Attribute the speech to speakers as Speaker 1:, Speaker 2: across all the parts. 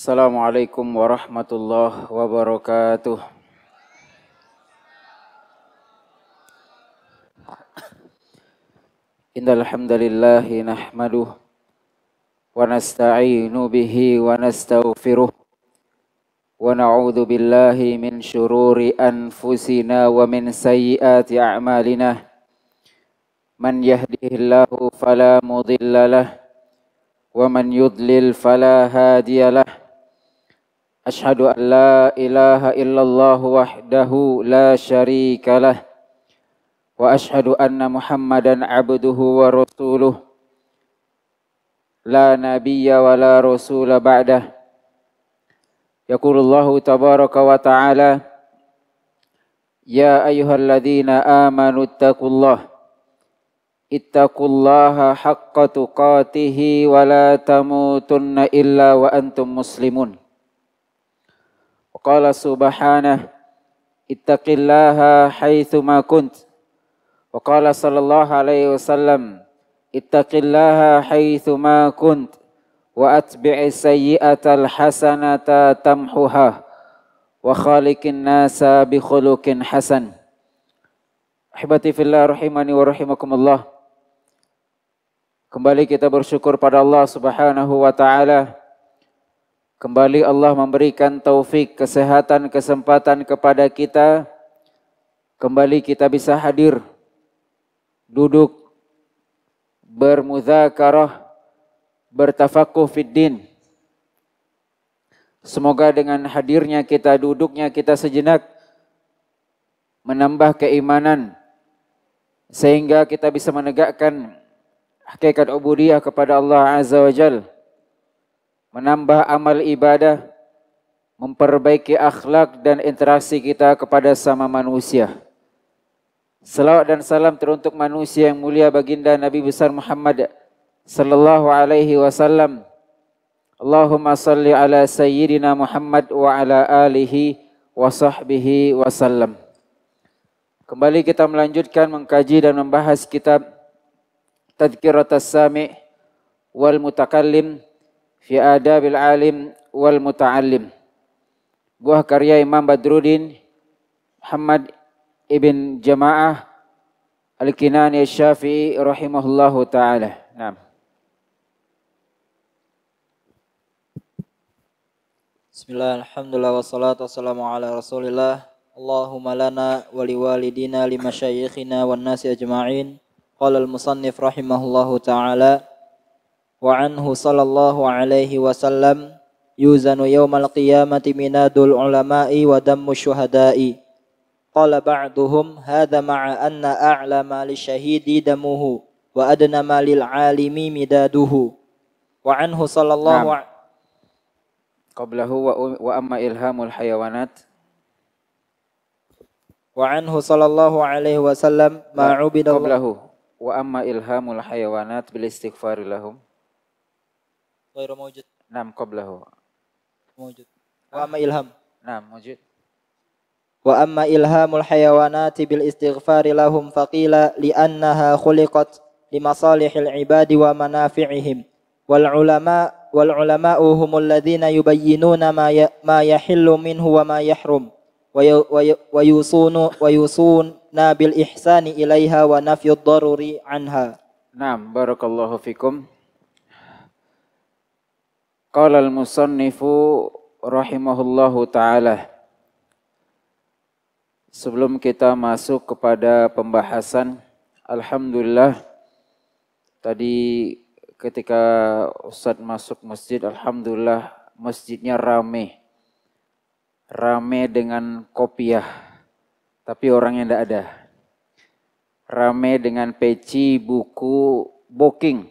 Speaker 1: Assalamualaikum warahmatullahi wabarakatuh. Innal hamdalillah nahmaduhu wa nasta'inu bihi wa nastaghfiruh wa na'udzu billahi min shururi anfusina wa min sayyiati a'malina. Man yahdihillahu fala mudilla lahu wa man yudlil fala hadiya أشهد أن لا إله إلا الله وحده لا شريك له وأشهد أن محمدا عبده ورسوله لا نبي ولا رسول بعده يقول الله تبارك وتعالى يا أيها الذين آمنوا اتقوا الله اتقوا الله حق تقاته ولا تموتن إلا وأنتم مسلمون وقال سبحانه اتق الله حيثما كنت وقال صلى الله عليه وسلم اتق الله حيثما كنت وأتبع السيئة الحسنة تمحها وخالق الناس بخلق حسن في الله رحمني ورحمكم الله Kembali kita bersyukur pada Allah Subhanahu wa taala Kembali Allah memberikan taufik, kesehatan, kesempatan kepada kita. Kembali kita bisa hadir, duduk, bermuzakarah, bertafakuh fiddin. Semoga dengan hadirnya kita, duduknya kita sejenak, menambah keimanan, sehingga kita bisa menegakkan hakikat ubudiyah kepada Allah Azza wa Jalla menambah amal ibadah, memperbaiki akhlak dan interaksi kita kepada sama manusia. Selawat dan salam teruntuk manusia yang mulia baginda Nabi besar Muhammad sallallahu alaihi wasallam. Allahumma salli ala sayyidina Muhammad wa ala alihi wa sahbihi wasallam. Kembali kita melanjutkan mengkaji dan membahas kitab Tadhkiratus Sami' wal Mutakallim fi adabil alim wal muta'allim. Buah karya Imam Badruddin Muhammad ibn Jamaah Al-Kinani Syafi'i rahimahullahu taala. Naam.
Speaker 2: Bismillah, alhamdulillah, wassalatu wassalamu ala rasulillah Allahumma lana waliwalidina lima syayikhina wa nasi ajma'in Qala al-musannif rahimahullahu ta'ala وعنه صلى الله عليه وسلم يوزن يوم القيامة مناد العلماء ودم الشهداء قال بعضهم هذا مع أن أعلى ما للشهيد دمه وأدنى ما للعالم مداده وعنه صلى الله نعم. قبله وأما إلهام الحيوانات وعنه صلى الله عليه وسلم ما نعم. عبد قبله
Speaker 1: وأما إلهام الحيوانات بالاستغفار لهم Ghairu mawjud. Nam qablahu.
Speaker 2: Mawjud. Wa amma ilham. Nam mawjud. Wa amma ilhamul hayawanati bil istighfari lahum faqila li annaha khuliqat li masalihil ibadi wa manafi'ihim wal ulama wal ulama'u humul ladzina yubayyinuna ma ya, ma yahillu minhu wa ma yahrum wa yusunu wa yusuna bil ihsani ilaiha wa daruri anha. Naam barakallahu fikum. Qala al-musannifu
Speaker 1: rahimahullahu taala. Sebelum kita masuk kepada pembahasan, alhamdulillah tadi ketika Ustadz masuk masjid, alhamdulillah masjidnya rame. Rame dengan kopiah, tapi orangnya tidak ada. Rame dengan peci, buku, booking.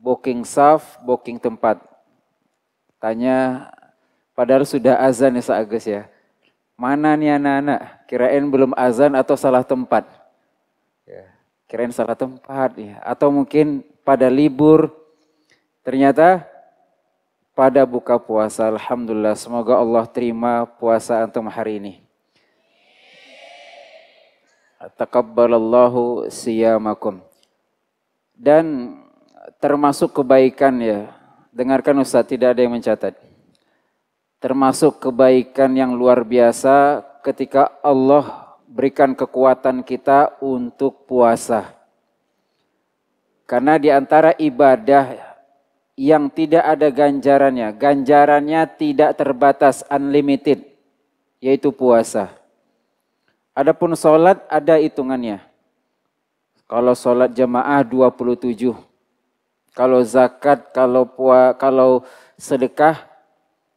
Speaker 1: Booking saf, booking tempat. Tanya, padahal sudah azan ya Agus ya. Mana nih anak-anak? Kirain belum azan atau salah tempat. Ya. Kirain salah tempat ya. Atau mungkin pada libur. Ternyata pada buka puasa. Alhamdulillah semoga Allah terima puasa antum hari ini. Takabbalallahu siyamakum. Dan termasuk kebaikan ya Dengarkan Ustaz, tidak ada yang mencatat. Termasuk kebaikan yang luar biasa ketika Allah berikan kekuatan kita untuk puasa. Karena di antara ibadah yang tidak ada ganjarannya, ganjarannya tidak terbatas, unlimited, yaitu puasa. Adapun sholat ada hitungannya. Kalau sholat jamaah 27, kalau zakat, kalau pua, kalau sedekah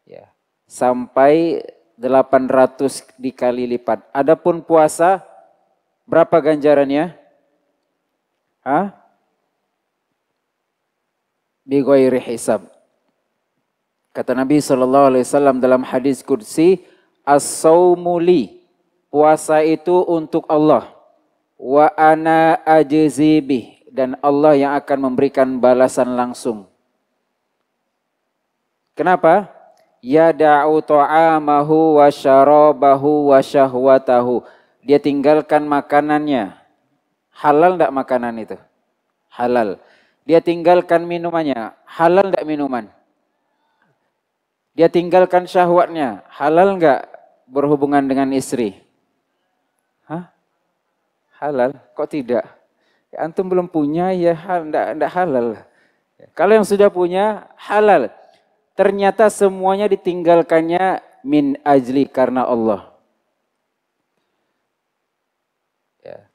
Speaker 1: ya sampai 800 dikali lipat. Adapun puasa berapa ganjarannya? Hah? Bigoyri hisab. Kata Nabi Shallallahu Alaihi Wasallam dalam hadis kursi, as puasa itu untuk Allah wa ana ajizibih dan Allah yang akan memberikan balasan langsung. Kenapa? Ya da'u ta'amahu wa syarabahu wa syahwatahu. Dia tinggalkan makanannya. Halal tidak makanan itu? Halal. Dia tinggalkan minumannya. Halal tidak minuman? Dia tinggalkan syahwatnya. Halal enggak berhubungan dengan istri? Hah? Halal? Kok tidak? Antum belum punya ya enggak, enggak halal. Kalau yang sudah punya halal. Ternyata semuanya ditinggalkannya min ajli karena Allah. Ya.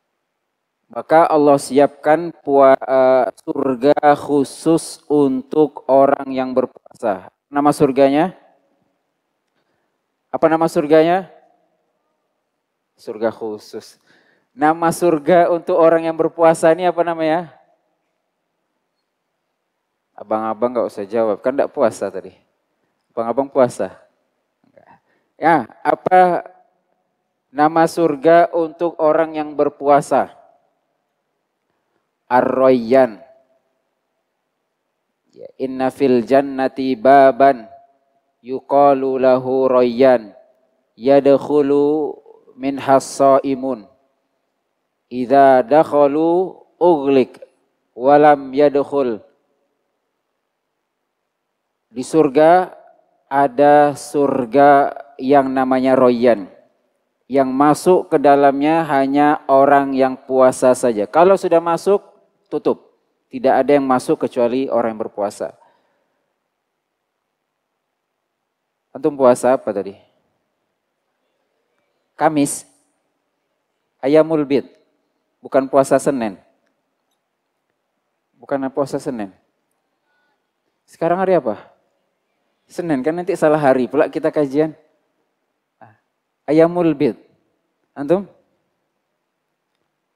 Speaker 1: Maka Allah siapkan eh, surga khusus untuk orang yang berpuasa. Nama surganya? Apa nama surganya? Surga khusus. Nama surga untuk orang yang berpuasa ini apa namanya? Abang-abang gak usah jawab, kan gak puasa tadi. Abang-abang puasa. Ya, apa nama surga untuk orang yang berpuasa? Arroyan. Ya, inna fil jannati baban yuqalu lahu Royan. Yadkhulu min hassaimun. Idza dakhalu uglik walam yadkhul. Di surga ada surga yang namanya royan. Yang masuk ke dalamnya hanya orang yang puasa saja. Kalau sudah masuk, tutup. Tidak ada yang masuk kecuali orang yang berpuasa. Antum puasa apa tadi? Kamis. Ayamul bid. Bukan puasa Senin. Bukan puasa Senin. Sekarang hari apa? Senin kan nanti salah hari pula kita kajian. Ah, ayamul bid. Antum?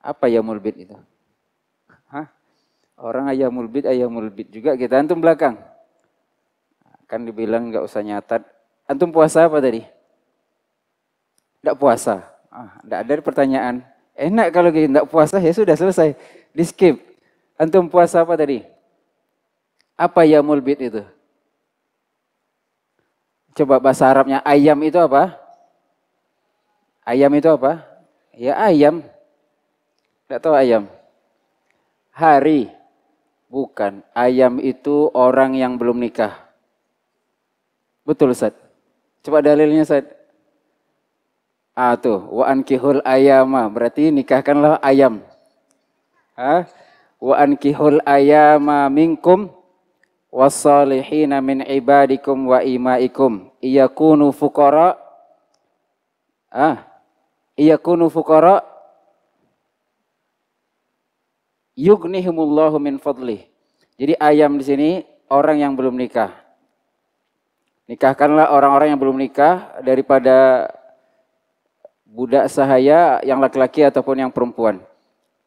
Speaker 1: Apa ayamul bid itu? Hah? Orang ayamul bid, ayamul bid juga kita. Antum belakang. Kan dibilang nggak usah nyatat. Antum puasa apa tadi? Tidak puasa. Ah, ada pertanyaan. Enak kalau kita tidak gitu. puasa ya sudah selesai. Di skip. Antum puasa apa tadi? Apa ya mulbit itu? Coba bahasa Arabnya ayam itu apa? Ayam itu apa? Ya ayam. Tidak tahu ayam. Hari. Bukan. Ayam itu orang yang belum nikah. Betul Ustaz. Coba dalilnya Ustaz. Ah tuh, wa ankihul ayama, berarti nikahkanlah ayam. Hah? Wa ankihul ayama minkum wasalihina min ibadikum wa imaikum iyakunu fuqara ah iyakunu fuqara yugnihimullahu min fadlih. Jadi ayam di sini orang yang belum nikah. Nikahkanlah orang-orang yang belum nikah daripada budak sahaya yang laki-laki ataupun yang perempuan.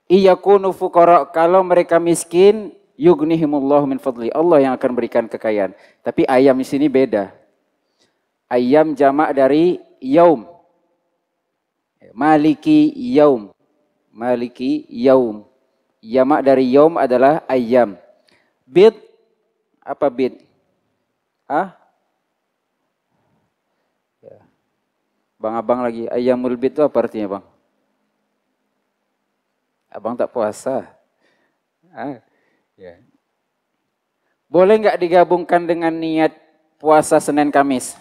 Speaker 1: Iyakunu fuqara kalau mereka miskin yughnihimullahu min fadli. Allah yang akan berikan kekayaan. Tapi ayam di sini beda. Ayam jamak dari yaum. Maliki yaum. Maliki yaum. Jamak dari yaum adalah ayam. Bid apa bid? Hah? Bang abang lagi, ayam mulbit itu apa artinya bang? Abang tak puasa. Ah, ya. Boleh nggak digabungkan dengan niat puasa Senin Kamis?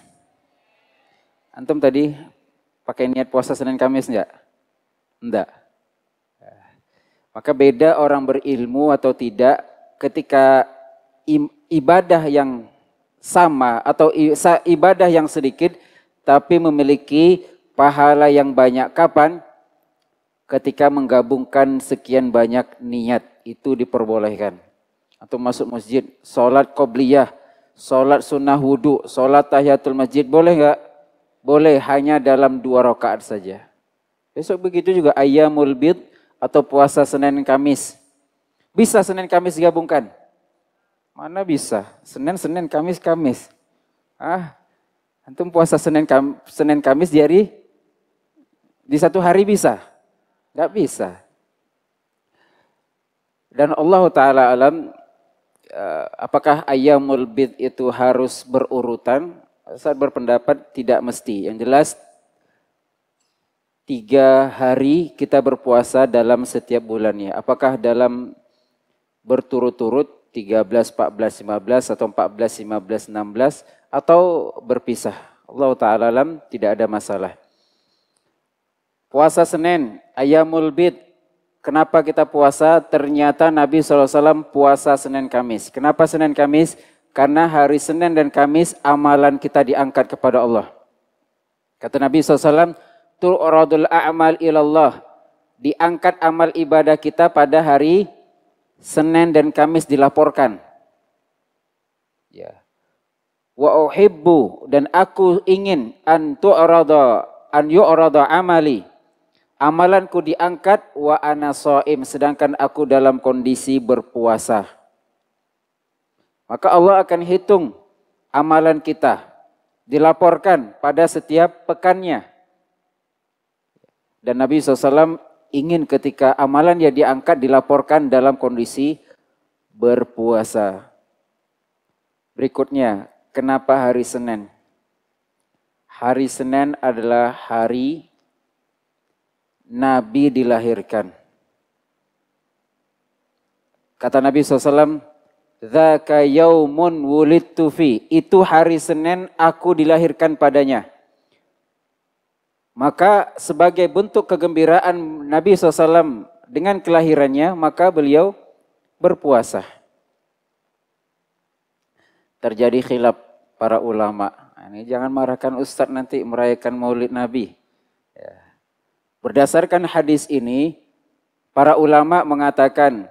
Speaker 1: Antum tadi pakai niat puasa Senin Kamis enggak? Enggak. Ah, maka beda orang berilmu atau tidak ketika ibadah yang sama atau ibadah yang sedikit tapi memiliki pahala yang banyak. Kapan? Ketika menggabungkan sekian banyak niat, itu diperbolehkan. Atau masuk masjid, sholat qobliyah, sholat sunnah wudhu, sholat tahiyatul masjid, boleh nggak? Boleh, hanya dalam dua rakaat saja. Besok begitu juga ayamul bid atau puasa Senin Kamis. Bisa Senin Kamis digabungkan? Mana bisa? Senin, Senin, Kamis, Kamis. Ah, Antum puasa Senin, Kam, Senin Kamis di hari di satu hari bisa? Gak bisa. Dan Allah Ta'ala alam, eh, apakah ayamul bid itu harus berurutan? Saya berpendapat tidak mesti. Yang jelas tiga hari kita berpuasa dalam setiap bulannya. Apakah dalam berturut-turut 13, 14, 15 atau 14, 15, 16 atau berpisah. Allah Ta'ala alam tidak ada masalah. Puasa Senin, Ayamul Bid. Kenapa kita puasa? Ternyata Nabi SAW puasa Senin Kamis. Kenapa Senin Kamis? Karena hari Senin dan Kamis amalan kita diangkat kepada Allah. Kata Nabi SAW, tuluradul a'mal ilallah. Diangkat amal ibadah kita pada hari Senin dan Kamis dilaporkan. Ya wa uhibbu dan aku ingin an tu'rada an yu'rada amali amalanku diangkat wa ana shaim sedangkan aku dalam kondisi berpuasa maka Allah akan hitung amalan kita dilaporkan pada setiap pekannya dan Nabi SAW ingin ketika amalan yang diangkat dilaporkan dalam kondisi berpuasa. Berikutnya, Kenapa hari Senin? Hari Senin adalah hari Nabi dilahirkan. Kata Nabi SAW, Zaka yaumun wulid tufi. Itu hari Senin aku dilahirkan padanya. Maka sebagai bentuk kegembiraan Nabi SAW dengan kelahirannya, maka beliau berpuasa. Terjadi khilaf para ulama. Nah, ini jangan marahkan ustadz nanti merayakan maulid Nabi. Ya. Berdasarkan hadis ini, para ulama mengatakan,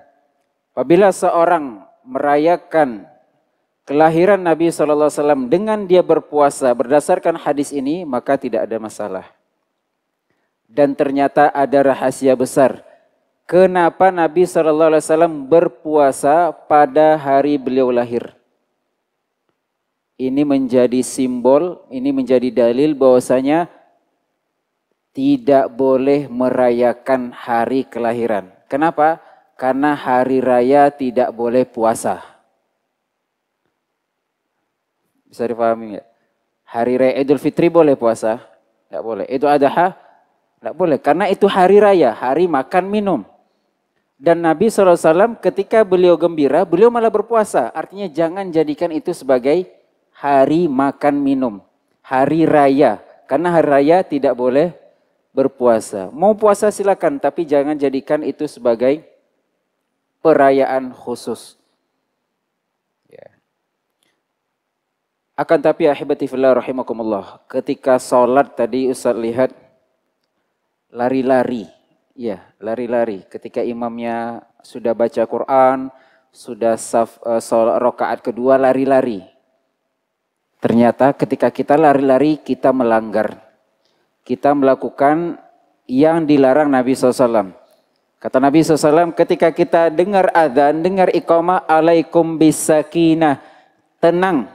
Speaker 1: apabila seorang merayakan kelahiran Nabi SAW dengan dia berpuasa berdasarkan hadis ini, maka tidak ada masalah. Dan ternyata ada rahasia besar. Kenapa Nabi SAW berpuasa pada hari beliau lahir? Ini menjadi simbol, ini menjadi dalil bahwasanya tidak boleh merayakan hari kelahiran. Kenapa? Karena hari raya tidak boleh puasa. Bisa dipahami nggak? Hari raya Idul Fitri boleh puasa? Nggak boleh. Itu adalah Nggak boleh. Karena itu hari raya, hari makan minum. Dan Nabi SAW ketika beliau gembira, beliau malah berpuasa. Artinya jangan jadikan itu sebagai hari makan minum, hari raya. Karena hari raya tidak boleh berpuasa. Mau puasa silakan, tapi jangan jadikan itu sebagai perayaan khusus. Ya. Akan tapi ahibati rahimakumullah. Ketika sholat tadi Ustaz lihat lari-lari. Ya, lari-lari. Ketika imamnya sudah baca Quran, sudah saf, eh, sholat, rokaat kedua lari-lari. Ternyata ketika kita lari-lari kita melanggar. Kita melakukan yang dilarang Nabi SAW. Kata Nabi SAW, ketika kita dengar adzan, dengar ikhoma, alaikum bisakinah, tenang.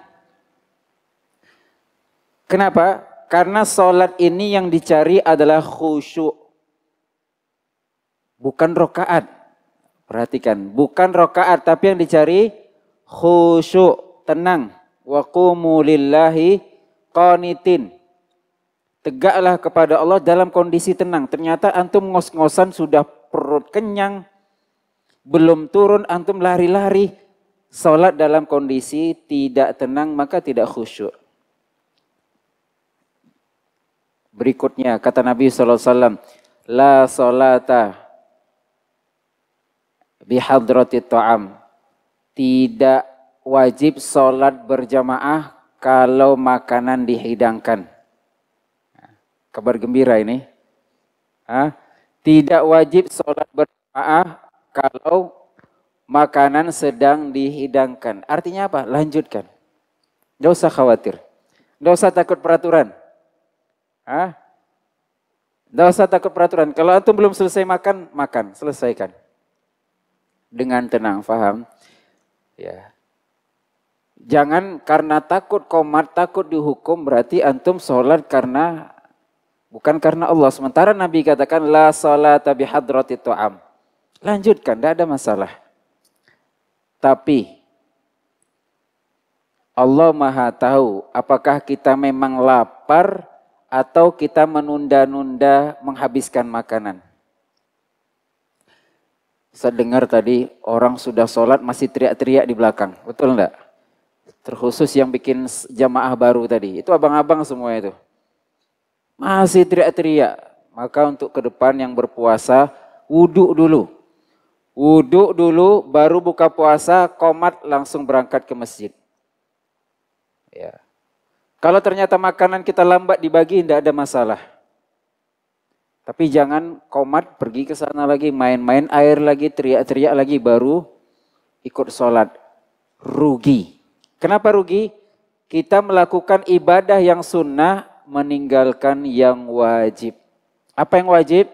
Speaker 1: Kenapa? Karena sholat ini yang dicari adalah khusyuk. Bukan rokaat. Perhatikan, bukan rokaat, tapi yang dicari khusyuk, tenang wa qumu lillahi qanitin. Tegaklah kepada Allah dalam kondisi tenang. Ternyata antum ngos-ngosan sudah perut kenyang, belum turun antum lari-lari. Salat dalam kondisi tidak tenang maka tidak khusyuk. Berikutnya kata Nabi SAW, La salata hadratit ta'am. Tidak wajib sholat berjamaah kalau makanan dihidangkan. Kabar gembira ini. Hah? Tidak wajib sholat berjamaah kalau makanan sedang dihidangkan. Artinya apa? Lanjutkan. Tidak usah khawatir. Tidak usah takut peraturan. Hah? Tidak usah takut peraturan. Kalau antum belum selesai makan, makan. Selesaikan. Dengan tenang, faham? Ya. Jangan karena takut komar, takut dihukum berarti antum sholat karena bukan karena Allah. Sementara Nabi katakan la sholat tabi hadrati to'am. Lanjutkan, tidak ada masalah. Tapi Allah maha tahu apakah kita memang lapar atau kita menunda-nunda menghabiskan makanan. Saya dengar tadi orang sudah sholat masih teriak-teriak di belakang, betul enggak? Terkhusus yang bikin jamaah baru tadi. Itu abang-abang semua itu. Masih teriak-teriak. Maka untuk ke depan yang berpuasa, wudhu dulu. Wudhu dulu, baru buka puasa, komat langsung berangkat ke masjid. Ya. Kalau ternyata makanan kita lambat dibagi, tidak ada masalah. Tapi jangan komat pergi ke sana lagi, main-main air lagi, teriak-teriak lagi, baru ikut sholat. Rugi. Kenapa rugi? Kita melakukan ibadah yang sunnah, meninggalkan yang wajib. Apa yang wajib?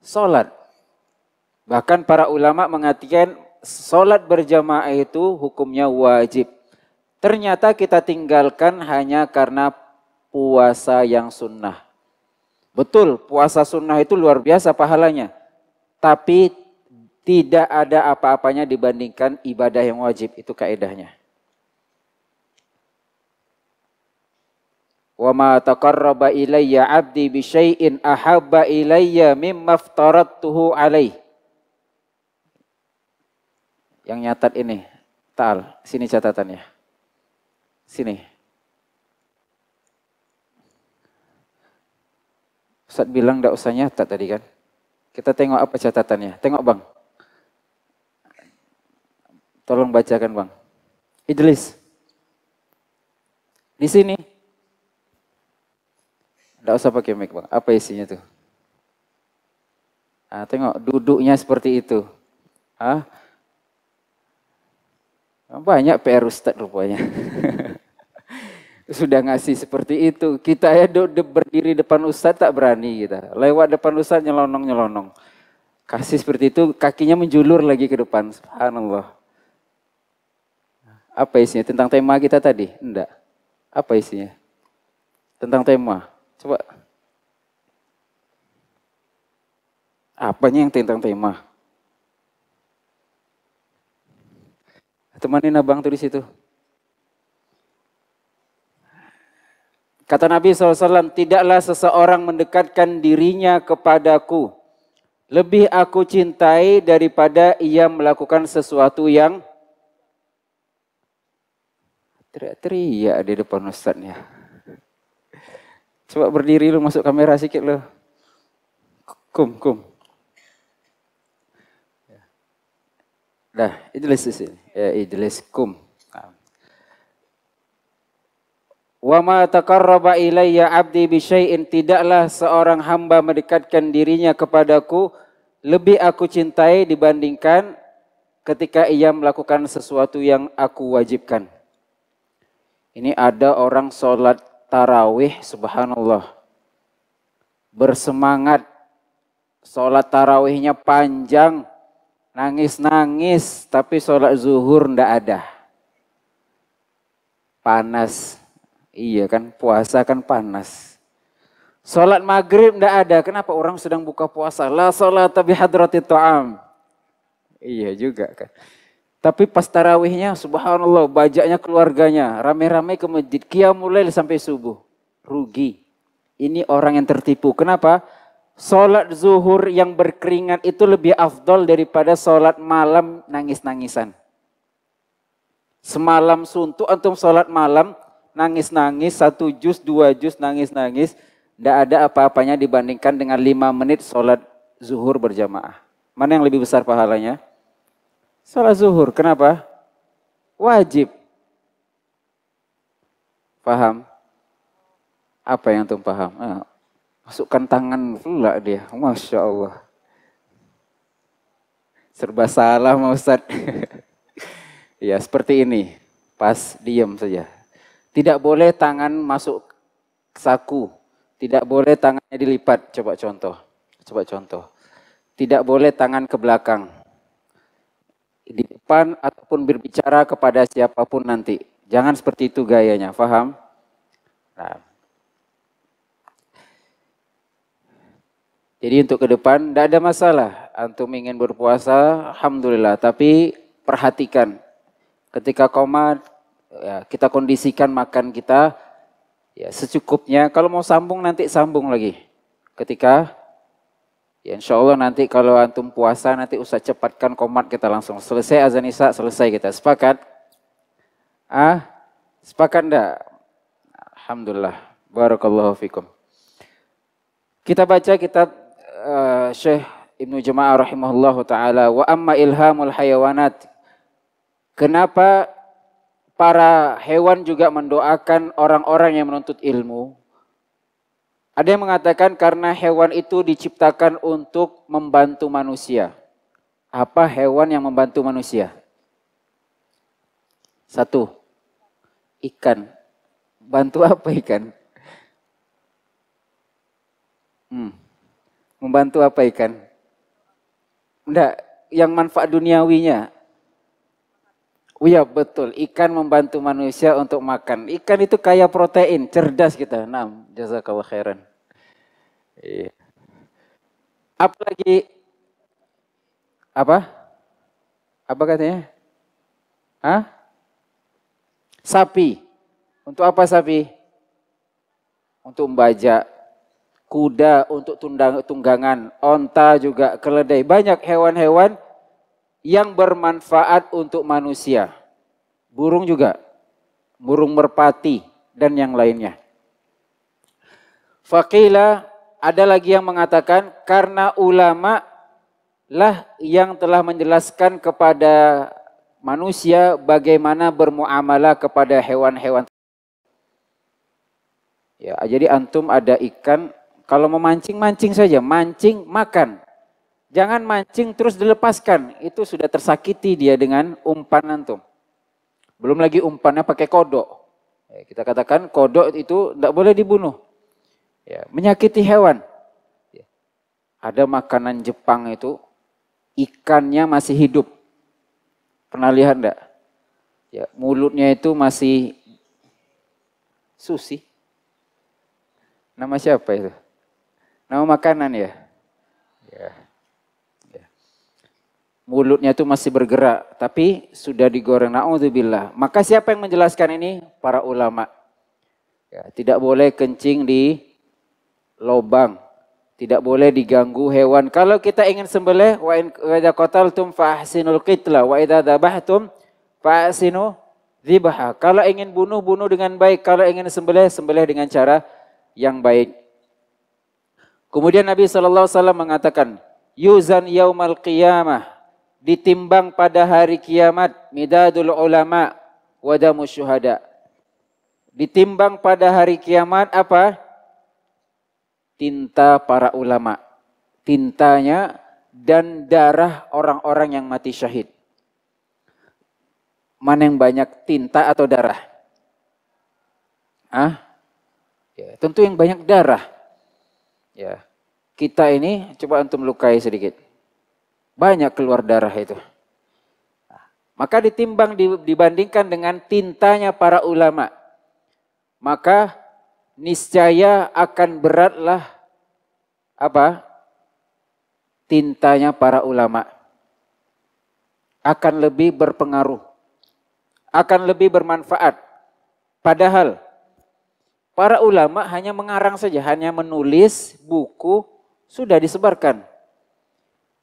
Speaker 1: Sholat. Bahkan para ulama mengatakan sholat berjamaah itu hukumnya wajib. Ternyata kita tinggalkan hanya karena puasa yang sunnah. Betul, puasa sunnah itu luar biasa pahalanya. Tapi tidak ada apa-apanya dibandingkan ibadah yang wajib. Itu kaedahnya. Wa ma taqarraba ilayya 'abdi bi syai'in ahabba ilayya mimma aftaradtuhu 'alaih. Yang nyatat ini, Ta'al, sini catatannya. Sini. Ustaz bilang tidak usah nyata tadi kan. Kita tengok apa catatannya. Tengok Bang. Tolong bacakan Bang. Idris. Di sini tidak usah pakai mic bang. Apa isinya tuh? Nah, tengok duduknya seperti itu. Hah? Banyak PR Ustaz rupanya. Sudah ngasih seperti itu. Kita ya berdiri depan Ustaz tak berani kita. Lewat depan Ustaz nyelonong-nyelonong. Kasih seperti itu kakinya menjulur lagi ke depan. Subhanallah. Apa isinya? Tentang tema kita tadi? Enggak. Apa isinya? Tentang tema. Coba. Apanya yang tentang tema? Temanin abang tuh di situ. Kata Nabi SAW, tidaklah seseorang mendekatkan dirinya kepadaku. Lebih aku cintai daripada ia melakukan sesuatu yang teriak-teriak di depan Ustaznya. Coba berdiri lu masuk kamera sikit lu. Kum, kum. Ya. Dah, Idlis di sini. Ya, Idlis kum. Wa ma taqarraba ilayya 'abdi bi syai'in tidaklah seorang hamba mendekatkan dirinya kepadaku lebih aku cintai dibandingkan ketika ia melakukan sesuatu yang aku wajibkan. Ini ada orang sholat tarawih, subhanallah. Bersemangat. Sholat tarawihnya panjang. Nangis-nangis. Tapi sholat zuhur ndak ada. Panas. Iya kan puasa kan panas. Sholat maghrib ndak ada. Kenapa orang sedang buka puasa? La sholat tapi hadrati ta'am. Iya juga kan. Tapi pas tarawihnya, subhanallah, bajaknya keluarganya, rame-rame ke masjid, kiamulail sampai subuh. Rugi. Ini orang yang tertipu. Kenapa? Sholat zuhur yang berkeringat itu lebih afdol daripada sholat malam nangis-nangisan. Semalam suntuk, antum sholat malam, nangis-nangis, satu jus, dua jus, nangis-nangis. Tidak ada apa-apanya dibandingkan dengan lima menit sholat zuhur berjamaah. Mana yang lebih besar pahalanya? Salat zuhur, kenapa? Wajib. Paham? Apa yang tuh paham? Nah, masukkan tangan pula dia, Masya Allah. Serba salah Mas Ustaz. ya, seperti ini. Pas diam saja. Tidak boleh tangan masuk saku. Tidak boleh tangannya dilipat. Coba contoh. Coba contoh. Tidak boleh tangan ke belakang di depan ataupun berbicara kepada siapapun nanti. Jangan seperti itu gayanya, faham Nah. Jadi untuk ke depan tidak ada masalah. Antum ingin berpuasa, alhamdulillah. Tapi perhatikan, ketika koma ya, kita kondisikan makan kita ya secukupnya. Kalau mau sambung nanti sambung lagi. Ketika Ya, insya Allah nanti kalau antum puasa nanti usah cepatkan komat kita langsung. Selesai azan isya, selesai kita. Sepakat? Ah, sepakat enggak? Alhamdulillah. Barakallahu fikum. Kita baca kitab uh, Syekh Ibnu Jama'ah rahimahullahu taala wa amma ilhamul hayawanat. Kenapa para hewan juga mendoakan orang-orang yang menuntut ilmu? Ada yang mengatakan karena hewan itu diciptakan untuk membantu manusia. Apa hewan yang membantu manusia? Satu, ikan. Bantu apa ikan? Hmm. Membantu apa ikan? Enggak, yang manfaat duniawinya. Oh ya betul, ikan membantu manusia untuk makan. Ikan itu kaya protein, cerdas kita. Nah, jazakallah khairan. Iya. lagi apa? Apa katanya? Hah? Sapi. Untuk apa sapi? Untuk membajak. Kuda untuk tundang, tunggangan, onta juga, keledai. Banyak hewan-hewan yang bermanfaat untuk manusia. Burung juga, burung merpati dan yang lainnya. Fakila ada lagi yang mengatakan karena ulama lah yang telah menjelaskan kepada manusia bagaimana bermuamalah kepada hewan-hewan. Ya, jadi antum ada ikan, kalau mau mancing mancing saja, mancing makan. Jangan mancing terus dilepaskan, itu sudah tersakiti dia dengan umpan antum. Belum lagi umpannya pakai kodok. Eh, kita katakan kodok itu tidak boleh dibunuh ya, menyakiti hewan. Ya. Ada makanan Jepang itu ikannya masih hidup. Pernah lihat enggak? Ya, mulutnya itu masih susi Nama siapa itu? Nama makanan ya? Ya. ya. Mulutnya itu masih bergerak, tapi sudah digoreng. Na'udzubillah. Maka siapa yang menjelaskan ini? Para ulama. Ya, tidak boleh kencing di lobang. Tidak boleh diganggu hewan. Kalau kita ingin sembelih, wa idza qataltum fahsinul qitla wa idza dzabhtum fahsinu dzibha. Kalau ingin bunuh, bunuh dengan baik. Kalau ingin sembelih, sembelih dengan cara yang baik. Kemudian Nabi sallallahu alaihi wasallam mengatakan, "Yuzan yaumal qiyamah." Ditimbang pada hari kiamat midadul ulama wadamu syuhada. Ditimbang pada hari kiamat apa? tinta para ulama, tintanya dan darah orang-orang yang mati syahid. Mana yang banyak tinta atau darah? Ah, ya, tentu yang banyak darah. Ya, kita ini coba untuk melukai sedikit, banyak keluar darah itu. Maka ditimbang dibandingkan dengan tintanya para ulama. Maka niscaya akan beratlah apa tintanya para ulama akan lebih berpengaruh akan lebih bermanfaat padahal para ulama hanya mengarang saja hanya menulis buku sudah disebarkan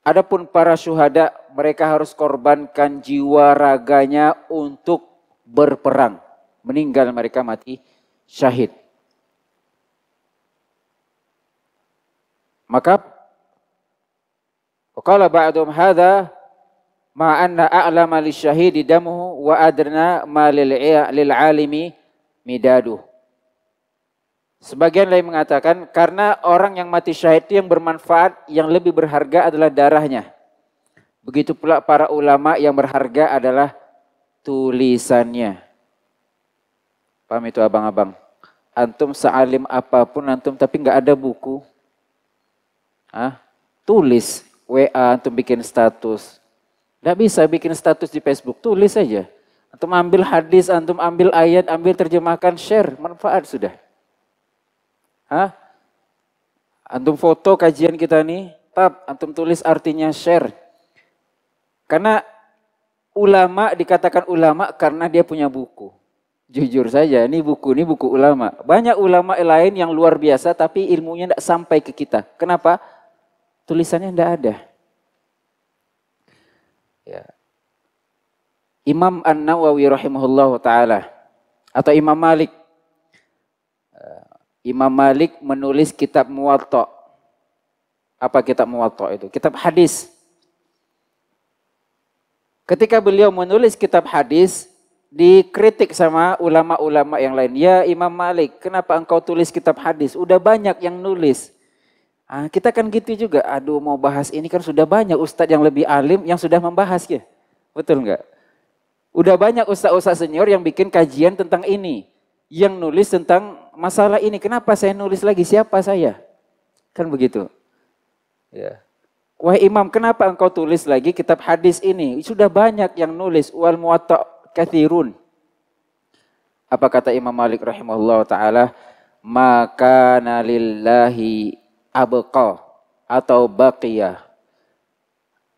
Speaker 1: adapun para syuhada mereka harus korbankan jiwa raganya untuk berperang meninggal mereka mati syahid Maka qala ba'dhum hadza ma anna a'lama syahidi damuhu wa adna ma lil, lil alimi midaduh. Sebagian lain mengatakan karena orang yang mati syahid yang bermanfaat, yang lebih berharga adalah darahnya. Begitu pula para ulama yang berharga adalah tulisannya. Paham itu abang-abang? Antum sealim apapun antum tapi nggak ada buku, ah, tulis WA untuk bikin status. Tidak bisa bikin status di Facebook, tulis saja. Antum ambil hadis, antum ambil ayat, ambil terjemahkan, share, manfaat sudah. Hah? Antum foto kajian kita nih, tab, antum tulis artinya share. Karena ulama dikatakan ulama karena dia punya buku. Jujur saja, ini buku ini buku ulama. Banyak ulama lain yang luar biasa tapi ilmunya tidak sampai ke kita. Kenapa? Tulisannya tidak ada. Ya. Imam An-Nawawi rahimahullah ta'ala atau Imam Malik. Eh, Imam Malik menulis kitab Muwatta. Apa kitab Muwatta itu? Kitab hadis. Ketika beliau menulis kitab hadis, dikritik sama ulama-ulama yang lain. Ya Imam Malik, kenapa engkau tulis kitab hadis? Udah banyak yang nulis. Ah, kita kan gitu juga, aduh mau bahas ini kan sudah banyak ustadz yang lebih alim yang sudah membahas ya. Betul nggak? Udah banyak ustadz-ustadz senior yang bikin kajian tentang ini. Yang nulis tentang masalah ini. Kenapa saya nulis lagi? Siapa saya? Kan begitu. Ya. Yeah. Wah imam, kenapa engkau tulis lagi kitab hadis ini? Sudah banyak yang nulis wal muwatta kathirun. Apa kata Imam Malik rahimahullah taala? Maka nalillahi abqa atau baqiyah.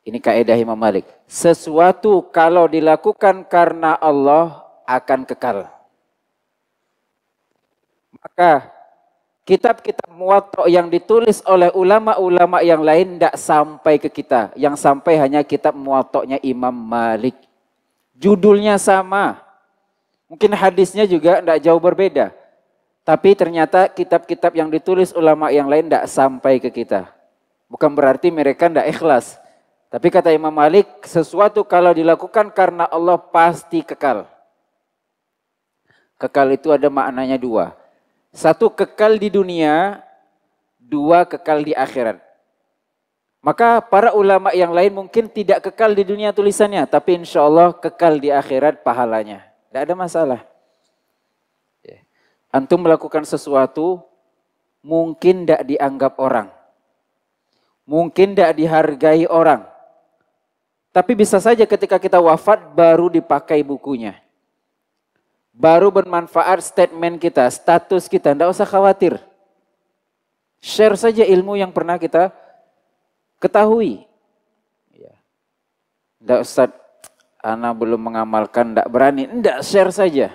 Speaker 1: Ini kaidah Imam Malik. Sesuatu kalau dilakukan karena Allah akan kekal. Maka kitab-kitab muwatta yang ditulis oleh ulama-ulama yang lain tidak sampai ke kita. Yang sampai hanya kitab muwatta Imam Malik. Judulnya sama. Mungkin hadisnya juga tidak jauh berbeda. Tapi ternyata kitab-kitab yang ditulis ulama yang lain tidak sampai ke kita. Bukan berarti mereka tidak ikhlas. Tapi kata Imam Malik, sesuatu kalau dilakukan karena Allah pasti kekal. Kekal itu ada maknanya dua. Satu kekal di dunia, dua kekal di akhirat. Maka para ulama yang lain mungkin tidak kekal di dunia tulisannya, tapi insya Allah kekal di akhirat pahalanya. Tidak ada masalah. Antum melakukan sesuatu mungkin tidak dianggap orang. Mungkin tidak dihargai orang. Tapi bisa saja ketika kita wafat baru dipakai bukunya. Baru bermanfaat statement kita, status kita. Tidak usah khawatir. Share saja ilmu yang pernah kita ketahui. Tidak ya. usah, Ana belum mengamalkan, tidak berani. Tidak, share saja.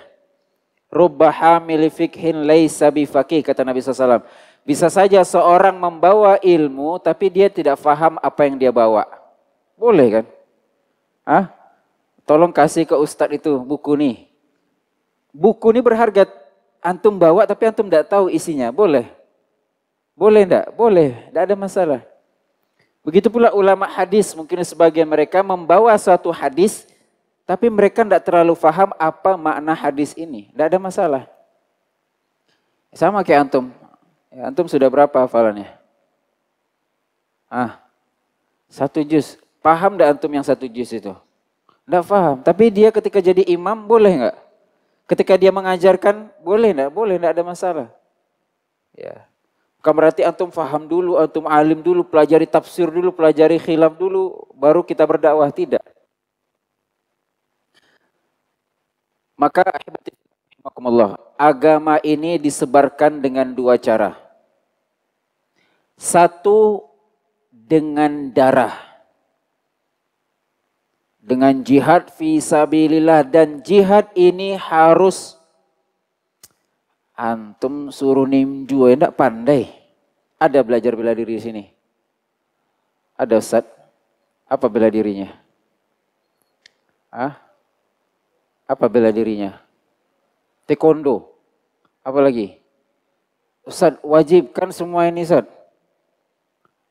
Speaker 1: Rubba hamili fikhin laisa bifaqih kata Nabi SAW. Bisa saja seorang membawa ilmu tapi dia tidak faham apa yang dia bawa. Boleh kan? Hah? Tolong kasih ke ustadz itu buku nih. Buku ini berharga. Antum bawa tapi antum tidak tahu isinya. Boleh? Boleh enggak? Boleh. Tidak ada masalah. Begitu pula ulama hadis mungkin sebagian mereka membawa suatu hadis tapi mereka tidak terlalu faham apa makna hadis ini. Tidak ada masalah. Sama kayak antum. Ya, antum sudah berapa hafalannya? Ah, satu juz. Paham tidak antum yang satu juz itu? Tidak faham. Tapi dia ketika jadi imam boleh nggak? Ketika dia mengajarkan boleh nggak? Boleh tidak ada masalah. Ya. Bukan berarti antum faham dulu, antum alim dulu, pelajari tafsir dulu, pelajari khilaf dulu, baru kita berdakwah tidak. Maka agama ini disebarkan dengan dua cara. Satu dengan darah. Dengan jihad fisabilillah dan jihad ini harus antum suruh nimju eh, enggak pandai. Ada belajar bela diri di sini. Ada Ustaz. Apa bela dirinya? Ah? apa bela dirinya? Taekwondo. Apa lagi? Ustaz, wajibkan semua ini Ustaz.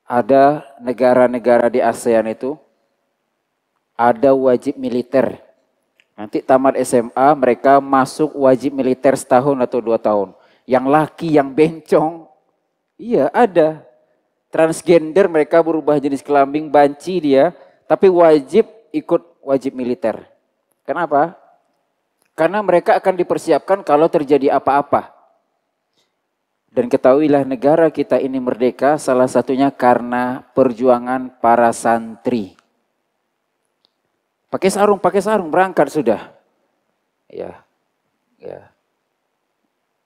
Speaker 1: Ada negara-negara di ASEAN itu ada wajib militer. Nanti tamat SMA mereka masuk wajib militer setahun atau dua tahun. Yang laki, yang bencong, iya ada. Transgender mereka berubah jenis kelamin, banci dia, tapi wajib ikut wajib militer. Kenapa? Karena mereka akan dipersiapkan kalau terjadi apa-apa. Dan ketahuilah negara kita ini merdeka salah satunya karena perjuangan para santri. Pakai sarung, pakai sarung, berangkat sudah. Ya, ya.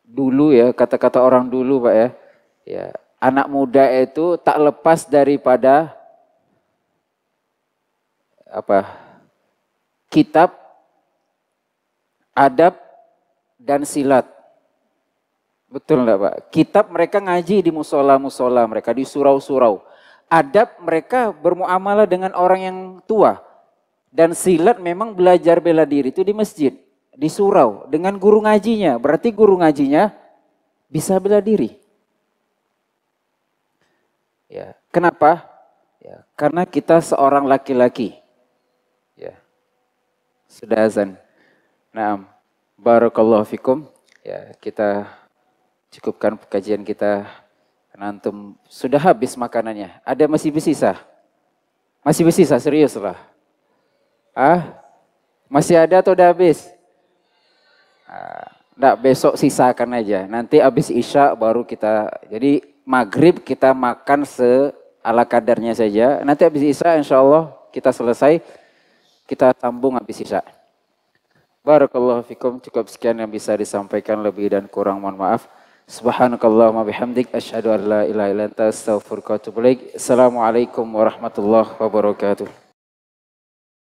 Speaker 1: Dulu ya, kata-kata orang dulu Pak ya. Ya, anak muda itu tak lepas daripada apa? Kitab adab dan silat. Betul enggak Pak? Kitab mereka ngaji di musola-musola mereka, di surau-surau. Adab mereka bermuamalah dengan orang yang tua. Dan silat memang belajar bela diri itu di masjid, di surau, dengan guru ngajinya. Berarti guru ngajinya bisa bela diri. Ya, kenapa? Ya, karena kita seorang laki-laki. Ya. Sudah azan. Nah, barakallahu fikum. Ya, kita cukupkan kajian kita. nantum sudah habis makanannya. Ada masih bersisa? Masih bersisa, serius lah. Ah, masih ada atau udah habis? Ah, nggak besok besok sisakan aja. Nanti habis isya baru kita, jadi maghrib kita makan se ala kadarnya saja. Nanti habis isya insya Allah kita selesai, kita sambung habis isya. Barakallahu fikum. Cukup sekian yang bisa disampaikan lebih dan kurang mohon maaf. Subhanakallahumma bihamdik asyhadu an la ilaha illa anta astaghfiruka wa atubu Assalamualaikum warahmatullahi wabarakatuh.